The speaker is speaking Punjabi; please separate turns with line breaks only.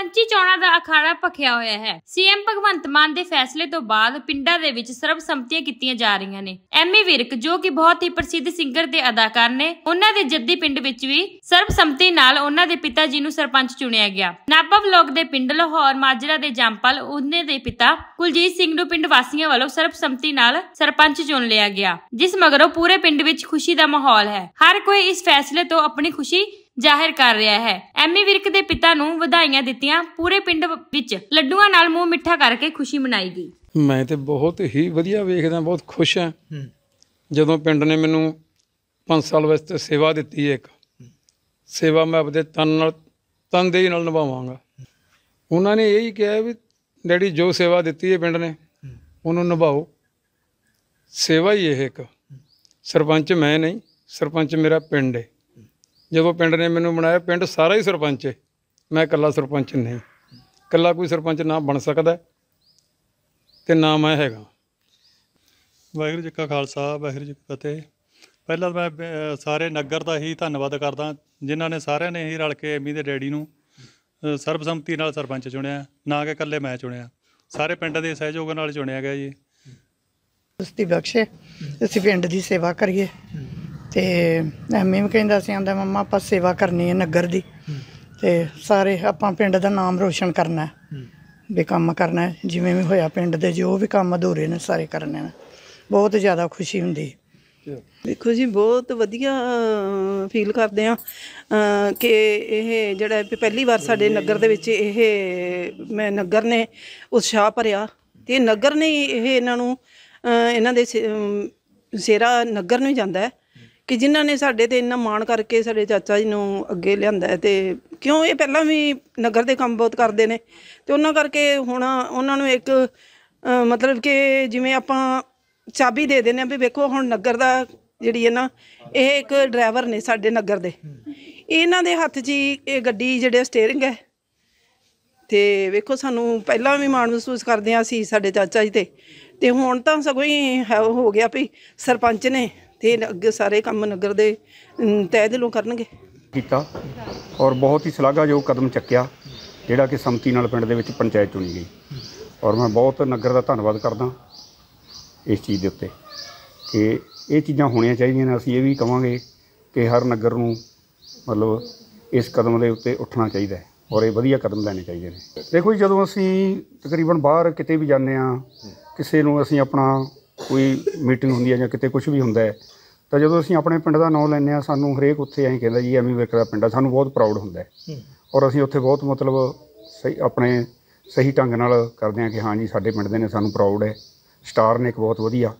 ਸਰਪੰਚੀ ਚੋਣਾਂ ਦਾ ਅਖਾੜਾ ਭਖਿਆ ਹੋਇਆ ਹੈ ਸੀਐਮ ਭਗਵੰਤ ਮਾਨ ਦੇ ਫੈਸਲੇ ਤੋਂ ਬਾਅਦ ਪਿੰਡਾਂ ਦੇ ਵਿੱਚ ਸਰਬਸੰਮਤੀਆਂ ਕੀਤੀਆਂ ਜਾ ਰਹੀਆਂ ਨੇ ਐਮੀ ਵਿਰਕ ਜੋ ਕਿ ਬਹੁਤ ਹੀ ਪ੍ਰਸਿੱਧ ਸਿੰਗਰ ਤੇ ਅਦਾਕਾਰ ਨੇ ਉਹਨਾਂ ਦੇ ਜੱਦੀ ਪਿੰਡ ਵਿੱਚ ਵੀ ਸਰਬਸੰਮਤੀ ਨਾਲ ਉਹਨਾਂ ਦੇ ਪਿਤਾ ਜੀ ਨੂੰ ਸਰਪੰਚ ਚੁਣਿਆ ਗਿਆ ਨਾਭਾ ਬਲਾਕ ਦੇ ਪਿੰਡ ਲਾਹੌਰ ਮਾਜਰਾ ਦੇ ਜੰਪਲ ਉਹਨੇ ਦੇ ਪਿਤਾ ਕੁਲਜੀਤ ਸਿੰਘ ਨੂੰ ਪਿੰਡ ਵਾਸੀਆਂ ਵੱਲੋਂ ਸਰਬਸੰਮਤੀ ਨਾਲ ਸਰਪੰਚ ਚੁਣ ਲਿਆ ਗਿਆ ਜਿਸ ਮਗਰੋਂ ਪੂਰੇ ਪਿੰਡ ਵਿੱਚ ਖੁਸ਼ੀ ਦਾ ਮਾਹੌਲ ਹੈ ਹਰ ਕੋਈ ਇਸ ਫੈਸਲੇ ਤੋਂ ਆਪਣੀ ਖੁਸ਼ੀ ਜ਼ਾਹਿਰ ਕਰ ਰਿਹਾ ਹੈ ਐਮੀ ਵਿਰਕ ਦੇ ਪਿਤਾ ਨੂੰ ਵਧਾਈਆਂ ਦਿੱਤੀਆਂ ਪੂਰੇ ਪਿੰਡ ਵਿੱਚ ਲੱਡੂਆਂ ਨਾਲ ਮੂੰਹ ਮਿੱਠਾ ਕਰਕੇ ਖੁਸ਼ੀ ਮਨਾਈ ਗਈ
ਮੈਂ ਤੇ ਬਹੁਤ ਹੀ ਵਧੀਆ ਵੇਖਦਾ ਬਹੁਤ ਖੁਸ਼ ਹਾਂ ਜਦੋਂ ਪਿੰਡ ਨੇ ਮੈਨੂੰ 5 ਸਾਲ ਵਾਸਤੇ ਸੇਵਾ ਦਿੱਤੀ ਇੱਕ ਸੇਵਾ ਮੈਂ ਆਪਣੇ ਤਨ ਨਾਲ ਤਨਦੇਹੀ ਨਾਲ ਨਿਭਾਵਾਂਗਾ ਉਹਨਾਂ ਨੇ ਇਹੀ ਕਿਹਾ ਵੀ ਡੈਡੀ ਜੋ ਸੇਵਾ ਦਿੱਤੀ ਹੈ ਪਿੰਡ ਨੇ ਉਹਨੂੰ ਨਿਭਾਓ ਸੇਵਾ ਹੀ ਇਹ ਇੱਕ ਸਰਪੰਚ ਮੈਂ ਨਹੀਂ ਸਰਪੰਚ ਮੇਰਾ ਪਿੰਡ ਹੈ ਜਦੋਂ ਪਿੰਡ ਨੇ ਮੈਨੂੰ ਬਣਾਇਆ ਪਿੰਡ ਸਾਰਾ ਹੀ ਸਰਪੰਚ ਹੈ ਮੈਂ ਇਕੱਲਾ ਸਰਪੰਚ ਨਹੀਂ ਇਕੱਲਾ ਕੋਈ ਸਰਪੰਚ ਨਾ ਬਣ ਸਕਦਾ ਤੇ ਨਾ ਮੈਂ ਹੈਗਾ
ਵਾਹਿਗੁਰੂ ਜੀ ਕਾ ਖਾਲਸਾ ਵਾਹਿਗੁਰੂ ਜੀ ਕੀ ਫਤਿਹ ਪਹਿਲਾਂ ਮੈਂ ਸਾਰੇ ਨਗਰ ਦਾ ਹੀ ਧੰਨਵਾਦ ਕਰਦਾ ਜਿਨ੍ਹਾਂ ਨੇ ਸਾਰਿਆਂ ਨੇ ਹੀ ਰਲ ਕੇ ਐਮੀ ਦੇ ਡੈਡੀ ਨੂੰ ਸਰਬਸੰਮਤੀ ਨਾਲ ਸਰਪੰਚ ਚੁਣਿਆ ਨਾ ਕਿ ਇਕੱਲੇ ਮੈਂ ਚੁਣਿਆ ਸਾਰੇ ਪਿੰਡ ਦੇ ਸਹਿਯੋਗ ਨਾਲ ਚੁਣਿਆ ਗਿਆ ਜੀ
ਉਸ ਬਖਸ਼ੇ ਅਸੀਂ ਪਿੰਡ ਦੀ ਸੇਵਾ ਕਰੀਏ ਤੇ ਐਮੀ ਵੀ ਕਹਿੰਦਾ ਸੀ ਆਂਦਾ ਮੰਮਾ ਆਪਾਂ ਸੇਵਾ ਕਰਨੀ ਹੈ ਨਗਰ ਦੀ ਤੇ ਸਾਰੇ ਆਪਾਂ ਪਿੰਡ ਦਾ ਨਾਮ ਰੋਸ਼ਨ ਕਰਨਾ ਹੈ ਵੀ ਕੰਮ ਕਰਨਾ ਹੈ ਜਿਵੇਂ ਵੀ ਹੋਇਆ ਪਿੰਡ ਦੇ ਜੋ ਵੀ ਕੰਮ ਅਧੂਰੇ ਨੇ ਸਾਰੇ ਕਰਨੇ ਨੇ ਬਹੁਤ ਜ਼ਿਆਦਾ ਖੁਸ਼ੀ ਹੁੰਦੀ ਦੇਖੋ ਜੀ ਬਹੁਤ ਵਧੀਆ ਫੀਲ ਕਰਦੇ ਆ ਕਿ ਇਹ ਜਿਹੜਾ ਪਹਿਲੀ ਵਾਰ ਸਾਡੇ ਨਗਰ ਦੇ ਵਿੱਚ ਇਹ ਮੈਂ ਨਗਰ ਨੇ ਉਤਸ਼ਾਹ ਭਰਿਆ ਤੇ ਨਗਰ ਨੇ ਇਹ ਇਹਨਾਂ ਨੂੰ ਇਹਨਾਂ ਦੇ ਸੇਰਾ ਨਗਰ ਨੂੰ ਜਾਂਦਾ ਹੈ ਕਿ ਜਿਨ੍ਹਾਂ ਨੇ ਸਾਡੇ ਤੇ ਇੰਨਾ ਮਾਣ ਕਰਕੇ ਸਾਡੇ ਚਾਚਾ ਜੀ ਨੂੰ ਅੱਗੇ ਲਿਆਂਦਾ ਤੇ ਕਿਉਂ ਇਹ ਪਹਿਲਾਂ ਵੀ ਨਗਰ ਦੇ ਕੰਮ ਬਹੁਤ ਕਰਦੇ ਨੇ ਤੇ ਉਹਨਾਂ ਕਰਕੇ ਹੁਣ ਉਹਨਾਂ ਨੂੰ ਇੱਕ ਮਤਲਬ ਕਿ ਜਿਵੇਂ ਆਪਾਂ ਚਾਬੀ ਦੇ ਦੇਨੇ ਆ ਵੀ ਵੇਖੋ ਹੁਣ ਨਗਰ ਦਾ ਜਿਹੜੀ ਹੈ ਨਾ ਇਹ ਇੱਕ ਡਰਾਈਵਰ ਨੇ ਸਾਡੇ ਨਗਰ ਦੇ ਇਹਨਾਂ ਦੇ ਹੱਥ 'ਚ ਹੀ ਇਹ ਗੱਡੀ ਜਿਹੜੇ ਸਟੀਅਰਿੰਗ ਹੈ ਤੇ ਵੇਖੋ ਸਾਨੂੰ ਪਹਿਲਾਂ ਵੀ ਮਾਣ ਮਹਿਸੂਸ ਕਰਦੇ ਆ ਸੀ ਸਾਡੇ ਚਾਚਾ ਜੀ ਤੇ ਤੇ ਹੁਣ ਤਾਂ ਸਗੋਂ ਹੀ ਹੋ ਗਿਆ ਵੀ ਸਰਪੰਚ ਨੇ ਤੇ ਅੱਗੇ ਸਾਰੇ ਕੰਮ ਨਗਰ ਦੇ ਤਹਿ ਦਿਲੋਂ ਕਰਨਗੇ
ਕੀਤਾ ਔਰ ਬਹੁਤ ਹੀ ਸ਼ਲਾਘਾਯੋਗ ਕਦਮ ਚੱਕਿਆ ਜਿਹੜਾ ਕਿ ਸੰਮਤੀ ਨਾਲ ਪਿੰਡ ਦੇ ਵਿੱਚ ਪੰਚਾਇਤ ਚੁਣੀ ਗਈ ਔਰ ਮੈਂ ਬਹੁਤ ਨਗਰ ਦਾ ਧੰਨਵਾਦ ਕਰਦਾ ਇਸ ਚੀਜ਼ ਦੇ ਉੱਤੇ ਕਿ ਇਹ ਚੀਜ਼ਾਂ ਹੋਣੀਆਂ ਚਾਹੀਦੀਆਂ ਨੇ ਅਸੀਂ ਇਹ ਵੀ ਕਵਾਂਗੇ ਕਿ ਹਰ ਨਗਰ ਨੂੰ ਮਤਲਬ ਇਸ ਕਦਮ ਦੇ ਉੱਤੇ ਉੱਠਣਾ ਚਾਹੀਦਾ ਔਰ ਇਹ ਵਧੀਆ ਕਦਮ ਲੈਣੇ ਚਾਹੀਦੇ ਨੇ ਦੇਖੋ ਜੀ ਜਦੋਂ ਅਸੀਂ ਤਕਰੀਬਨ ਬਾਹਰ ਕਿਤੇ ਵੀ ਜਾਂਦੇ ਆ ਕਿਸੇ ਨੂੰ ਅਸੀਂ ਆਪਣਾ ਕੋਈ ਮੀਟਿੰਗ ਹੁੰਦੀ ਹੈ ਜਾਂ ਕਿਤੇ ਕੁਝ ਵੀ ਹੁੰਦਾ ਹੈ ਤਾਂ ਜਦੋਂ ਅਸੀਂ ਆਪਣੇ ਪਿੰਡ ਦਾ ਨਾਮ ਲੈਂਦੇ ਆ ਸਾਨੂੰ ਹਰੇਕ ਉੱਥੇ ਐਂ ਕਹਿੰਦਾ ਜੀ ਐਵੇਂ ਵਿਕਰਾ ਪਿੰਡ ਆ ਸਾਨੂੰ ਬਹੁਤ ਪ੍ਰਾਊਡ ਹੁੰਦਾ ਹੈ ਔਰ ਅਸੀਂ ਉੱਥੇ ਬਹੁਤ ਮਤਲਬ ਸਹੀ ਆਪਣੇ ਸਹੀ ਢੰਗ ਨਾਲ ਕਰਦੇ ਆ ਕਿ ਹਾਂ ਜੀ ਸਾਡੇ ਪਿੰਡ ਦੇ ਨੇ ਸਾਨੂੰ ਪ੍ਰਾਊਡ ਹੈ ਸਟਾਰ ਨੇ ਇੱਕ ਬਹੁਤ ਵਧੀਆ